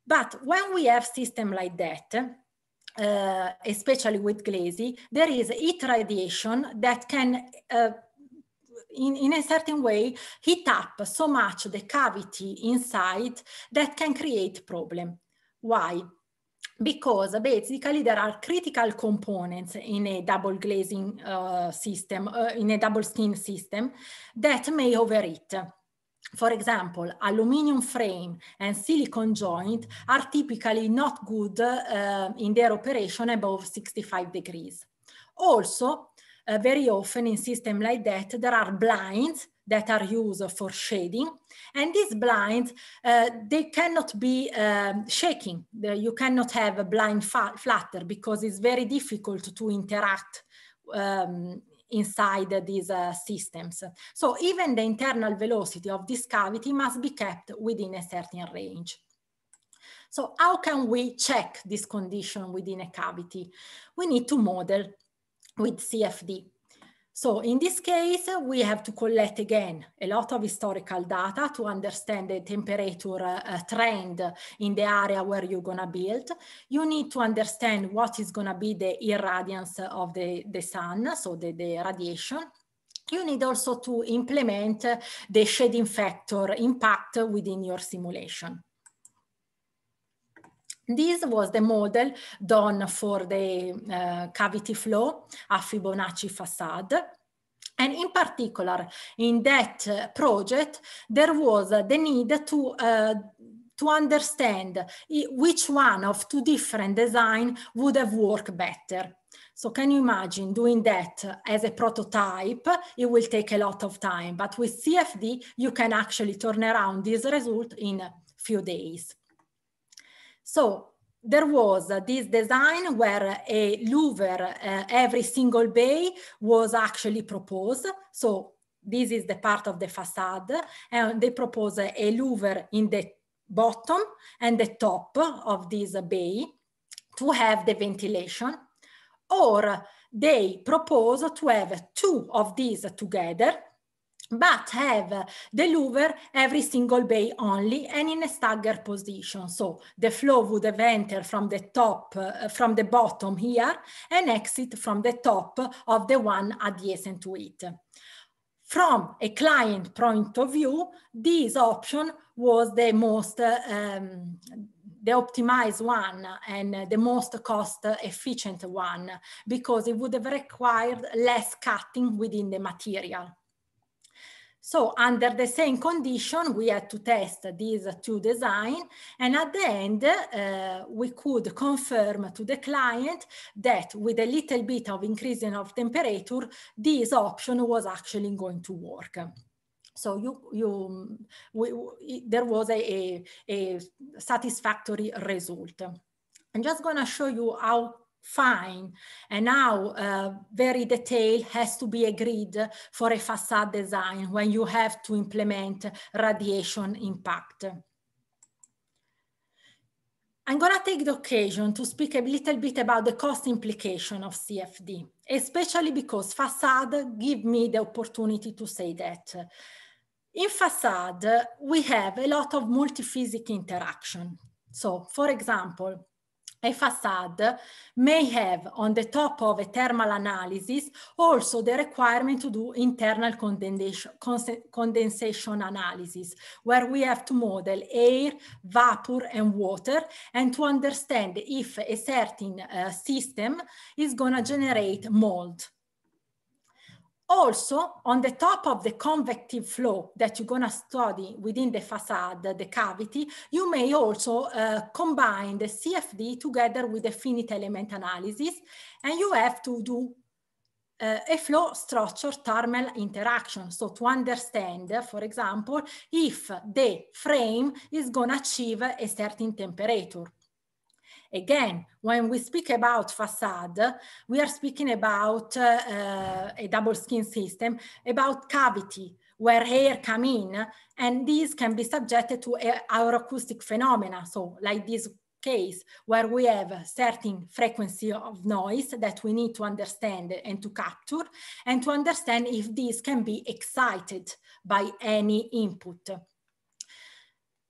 But when we have system like that, uh, especially with glazing, there is heat radiation that can uh, in, in a certain way heat up so much the cavity inside that can create problem. Why? because basically there are critical components in a double glazing uh, system, uh, in a double skin system that may overheat. For example, aluminum frame and silicon joint are typically not good uh, in their operation above 65 degrees. Also, uh, very often in system like that, there are blinds that are used for shading. And these blinds, uh, they cannot be um, shaking. you cannot have a blind flutter because it's very difficult to interact um, inside these uh, systems. So even the internal velocity of this cavity must be kept within a certain range. So how can we check this condition within a cavity? We need to model with CFD. So in this case, we have to collect again a lot of historical data to understand the temperature uh, trend in the area where you're gonna build. You need to understand what is gonna be the irradiance of the, the sun, so the, the radiation. You need also to implement the shading factor impact within your simulation. This was the model done for the uh, cavity flow, a Fibonacci facade. And in particular, in that uh, project, there was uh, the need to eh, to understand which one of two different design would have worked better. So can you imagine doing that as a prototype? It will take a lot of time, but with CFD, you can actually turn around this result in a few days. So there was uh, this design where a louver uh, every single bay was actually proposed. So this is the part of the facade and they propose a louver in the bottom and the top of this bay to have the ventilation or they propose to have two of these together but have the louver every single bay only and in a staggered position. So the flow would have entered from the top, uh, from the bottom here and exit from the top of the one adjacent to it. From a client point of view, this option was the most uh, um, the optimized one and the most cost efficient one because it would have required less cutting within the material. So under the same condition, we had to test these two design. And at the end, uh, we could confirm to the client that with a little bit of increasing of temperature, this option was actually going to work. So you, you, we, there was a, a, a satisfactory result. I'm just gonna show you how fine. And now uh, very detail has to be agreed for a facade design when you have to implement radiation impact. I'm gonna take the occasion to speak a little bit about the cost implication of CFD, especially because facade give me the opportunity to say that. In facade, we have a lot of multi-physic interaction. So for example, a facade may have on the top of a thermal analysis also the requirement to do internal condensation, condensation analysis where we have to model air, vapor and water and to understand if a certain uh, system is going to generate mold also on the top of the convective flow that you're going to study within the facade, the cavity, you may also uh, combine the CFD together with the finite element analysis, and you have to do uh, a flow structure thermal interaction. So to understand, uh, for example, if the frame is going to achieve a certain temperature. Again, when we speak about facade, we are speaking about uh, a double skin system, about cavity, where air come in, and these can be subjected to uh, our acoustic phenomena. So like this case where we have a certain frequency of noise that we need to understand and to capture and to understand if this can be excited by any input.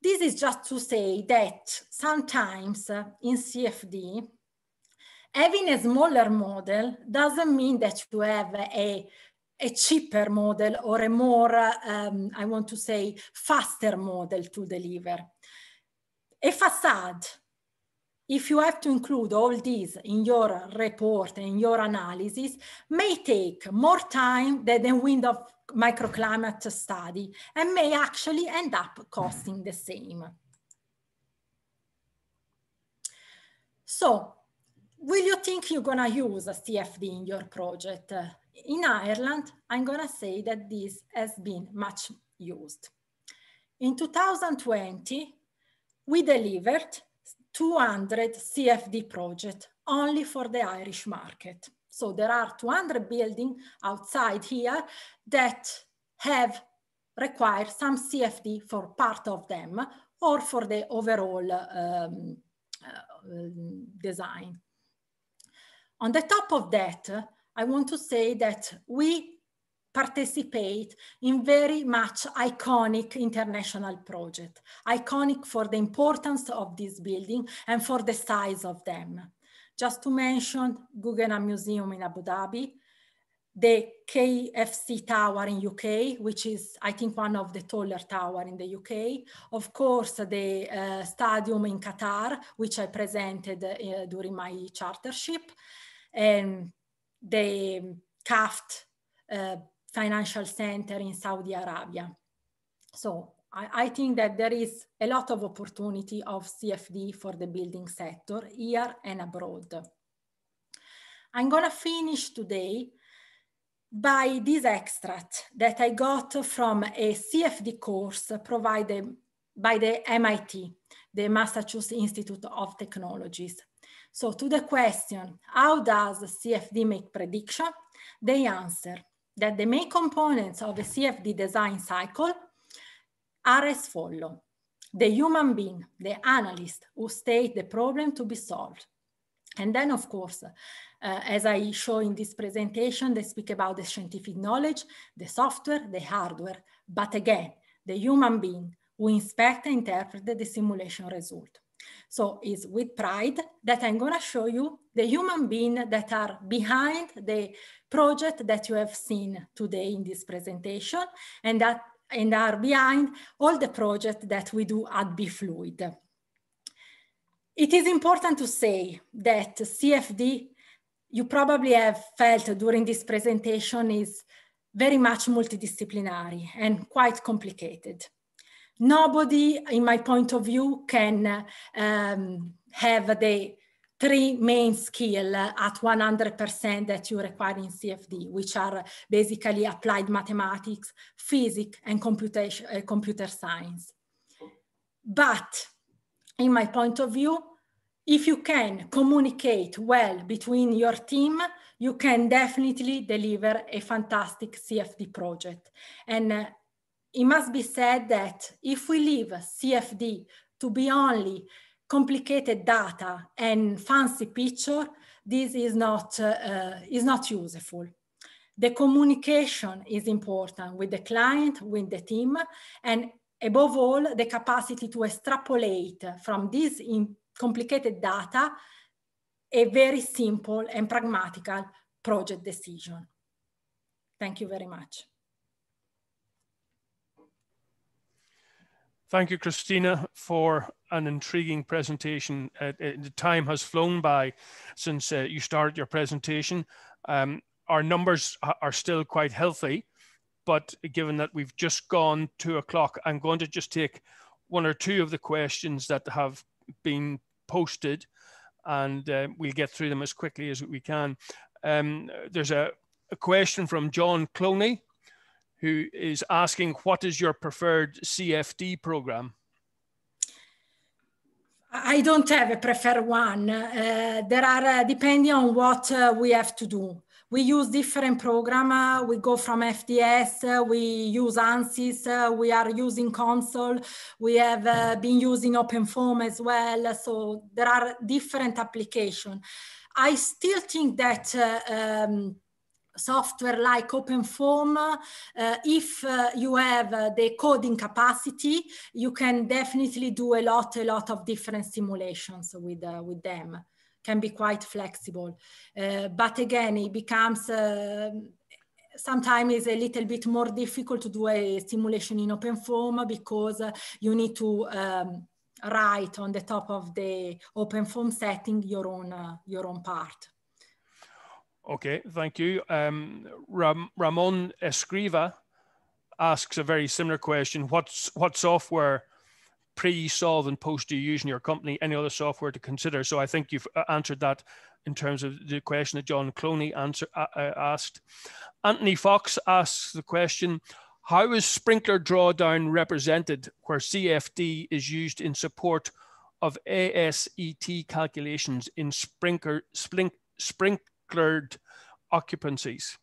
This is just to say that sometimes in CFD, having a smaller model doesn't mean that you have a, a cheaper model or a more, um, I want to say, faster model to deliver. A facade, if you have to include all these in your report and your analysis, may take more time than a window microclimate study and may actually end up costing the same. So will you think you're gonna use a CFD in your project? Uh, in Ireland, I'm gonna say that this has been much used. In 2020, we delivered 200 CFD projects only for the Irish market. So there are 200 buildings outside here that have required some CFD for part of them or for the overall um, uh, um, design. On the top of that, I want to say that we participate in very much iconic international project, iconic for the importance of this building and for the size of them. Just to mention Guggenheim Museum in Abu Dhabi, the KFC Tower in UK, which is, I think, one of the taller tower in the UK. Of course, the uh, stadium in Qatar, which I presented uh, during my chartership, and the CAFT uh, Financial Center in Saudi Arabia. So I, I think that there is a lot of opportunity of CFD for the building sector here and abroad. I'm gonna finish today by this extract that I got from a CFD course provided by the MIT, the Massachusetts Institute of Technologies. So to the question, how does CFD make prediction? They answer that the main components of a CFD design cycle are as follow. The human being, the analyst who state the problem to be solved. And then, of course, uh, as I show in this presentation, they speak about the scientific knowledge, the software, the hardware, but again, the human being who inspect and interpret the simulation result. So it's with pride that I'm gonna show you the human being that are behind the project that you have seen today in this presentation and that and are behind all the projects that we do at BFluid. It is important to say that CFD, you probably have felt during this presentation, is very much multidisciplinary and quite complicated. Nobody, in my point of view, can um, have the three main skills at 100% that you require in CFD, which are basically applied mathematics, physics, and computation, uh, computer science. But in my point of view, if you can communicate well between your team, you can definitely deliver a fantastic CFD project. And uh, it must be said that if we leave CFD to be only complicated data and fancy picture, this is not, uh, uh, is not useful. The communication is important with the client, with the team, and above all, the capacity to extrapolate from this complicated data a very simple and pragmatical project decision. Thank you very much. Thank you, Christina, for an intriguing presentation. Uh, uh, the time has flown by since uh, you started your presentation. Um, our numbers are still quite healthy, but given that we've just gone two o'clock, I'm going to just take one or two of the questions that have been posted and uh, we'll get through them as quickly as we can. Um, there's a, a question from John Cloney who is asking, what is your preferred CFD program? I don't have a preferred one. Uh, there are, uh, depending on what uh, we have to do we use different program. Uh, we go from FDS, uh, we use ANSYS, uh, we are using console, we have uh, been using OpenFOAM as well. So there are different application. I still think that um, software like OpenFOAM, uh, if uh, you have uh, the coding capacity, you can definitely do a lot, a lot of different simulations with, uh, with them. Can be quite flexible. Uh, but again, it becomes uh, sometimes a little bit more difficult to do a simulation in OpenFOAM because you need to um, write on the top of the OpenFOAM setting your own, your own part. Okay, thank you. Um, Ram Ramon Escriva asks a very similar question. What's, what software pre solve and post do you use in your company? Any other software to consider? So I think you've uh, answered that in terms of the question that John Cloney answer, uh, uh, asked. Anthony Fox asks the question How is sprinkler drawdown represented where CFD is used in support of ASET calculations in sprinkler, sprink, sprink, declared occupancies?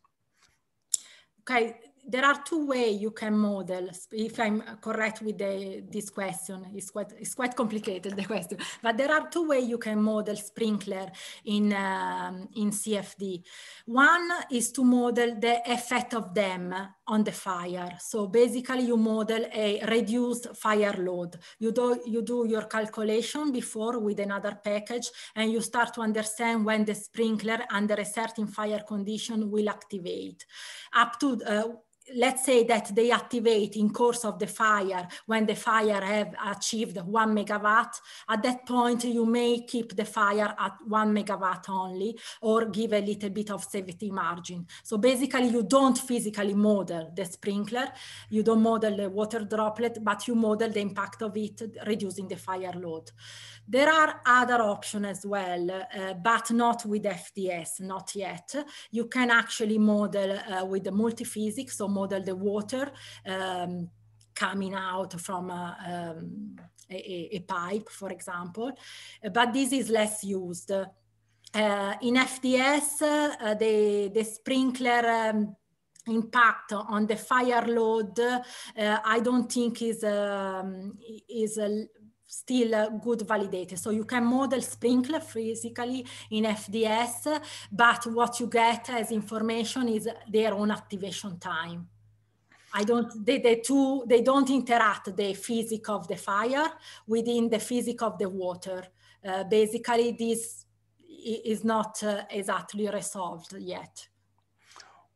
Okay, there are two ways you can model, if I'm correct with the, this question. It's quite, it's quite complicated, the question. But there are two ways you can model sprinkler in, um, in CFD. One is to model the effect of them on the fire. So basically you model a reduced fire load. You do, you do your calculation before with another package and you start to understand when the sprinkler under a certain fire condition will activate up to uh, let's say that they activate in course of the fire when the fire have achieved one megawatt at that point you may keep the fire at one megawatt only or give a little bit of safety margin so basically you don't physically model the sprinkler you don't model the water droplet but you model the impact of it reducing the fire load there are other options as well uh, but not with fds not yet you can actually model uh, with the multi physics model the water um, coming out from a, um, a, a, pipe, for example, but this is less used. Uh, in FDS, uh, the, the sprinkler um, impact on the fire load, uh, I don't think is, um, is still uh, good validated, So you can model Sprinkler physically in FDS, but what you get as information is their own activation time. I don't, they, they, two, they don't interact the physics of the fire within the physics of the water. Uh, basically, this is not uh, exactly resolved yet.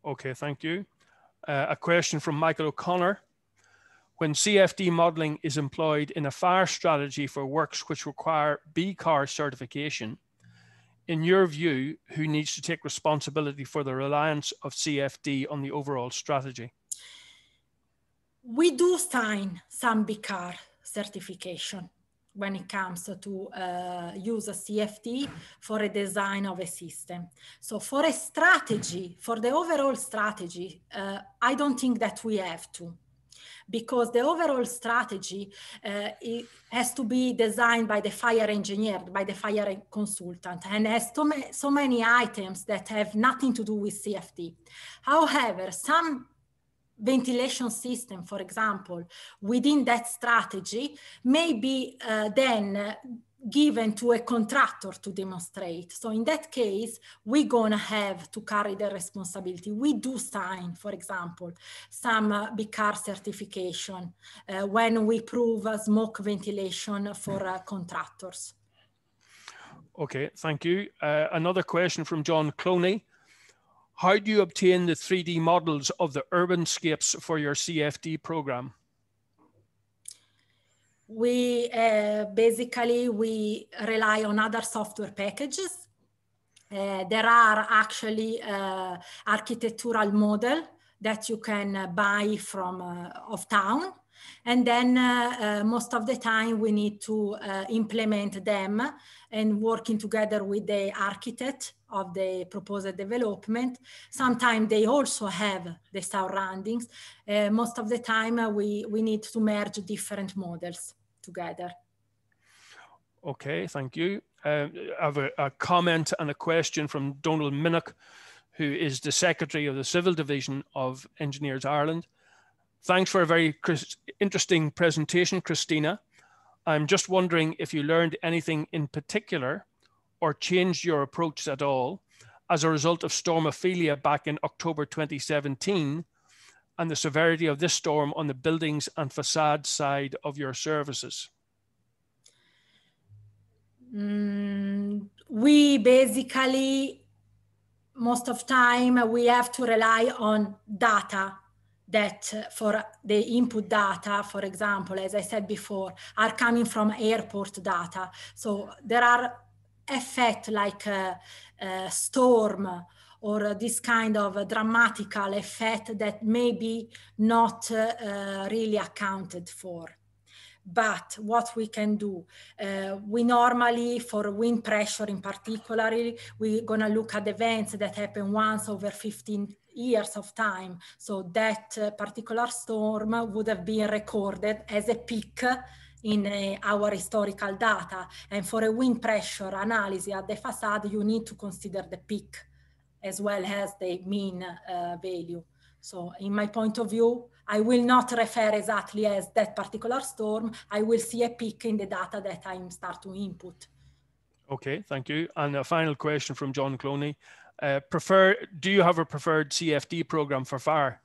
Okay, thank you. Uh, a question from Michael O'Connor when CFD modeling is employed in a fire strategy for works which require BCAR certification, in your view, who needs to take responsibility for the reliance of CFD on the overall strategy? We do sign some BCAR certification when it comes to uh, use a CFD for a design of a system. So for a strategy, for the overall strategy, uh, I don't think that we have to because the overall strategy uh, has to be designed by the fire engineer, by the fire consultant, and has so, ma so many items that have nothing to do with CFD. However, some ventilation system, for example, within that strategy may be uh, then given to a contractor to demonstrate. So in that case, we're gonna have to carry the responsibility. We do sign, for example, some uh, BCAR certification uh, when we prove uh, smoke ventilation for uh, contractors. Okay, thank you. Uh, another question from John Cloney. How do you obtain the 3D models of the urban scapes for your CFD program? we uh, basically we rely on other software packages. Uh, there are actually uh, architectural model that you can uh, buy from uh, of town. And then uh, most of the time we need to implement them and working together with the architect of the proposed development. Sometimes they also have the surroundings. Uh, most of the time uh, we, we need to merge different models together. Okay, thank you. Uh, I have a, a, comment and a question from Donald Minock, who is the Secretary of the Civil Division of Engineers Ireland. Thanks for a very interesting presentation, Christina. I'm just wondering if you learned anything in particular or changed your approach at all as a result of Stormophilia back in October 2017 and the severity of this storm on the buildings and facade side of your services? Mm, we basically, most of time, we have to rely on data that uh, for the input data, for example, as I said before, are coming from airport data. So there are effect like a, uh, uh, storm, or this kind of dramatical effect that may be not uh, really accounted for but what we can do uh, we normally for wind pressure in particular we're going to look at events that happen once over 15 years of time so that uh, particular storm would have been recorded as a peak in uh, our historical data and for a wind pressure analysis at the facade you need to consider the peak as well as the mean uh, value. So in my point of view, I will not refer exactly as that particular storm. I will see a peak in the data that I'm start to input. Okay, thank you. And a final question from John Cloney. Uh, prefer, do you have a preferred CFD program for fire?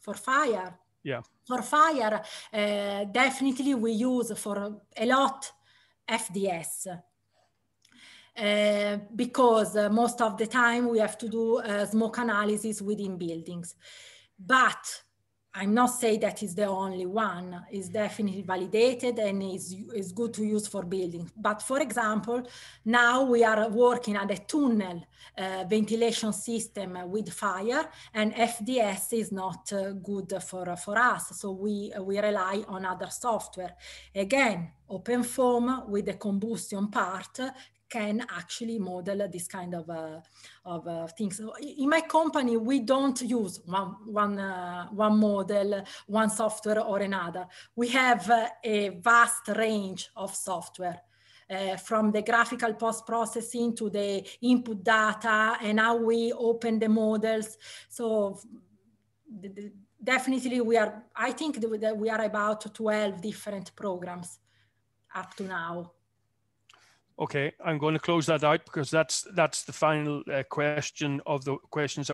For fire? Yeah. For fire, uh, definitely we use for a lot FDS uh, because uh, most of the time we have to do uh, smoke analysis within buildings. But I'm not saying that is the only one. It's mm. definitely validated and is, is good to use for buildings. But for example, now we are working at a tunnel uh, ventilation system with fire and FDS is not uh, good for, for us. So we, we rely on other software. Again, OpenFOAM with the combustion part can actually model this kind of, uh, of uh, things. So in my company, we don't use one, one, uh, one model, one software or another. We have uh, a vast range of software. Uh, from the graphical post-processing to the input data and how we open the models. So the, the, definitely we are, I think that we are about 12 different programs up to now. Okay, I'm going to close that out because that's that's the final uh, question of the questions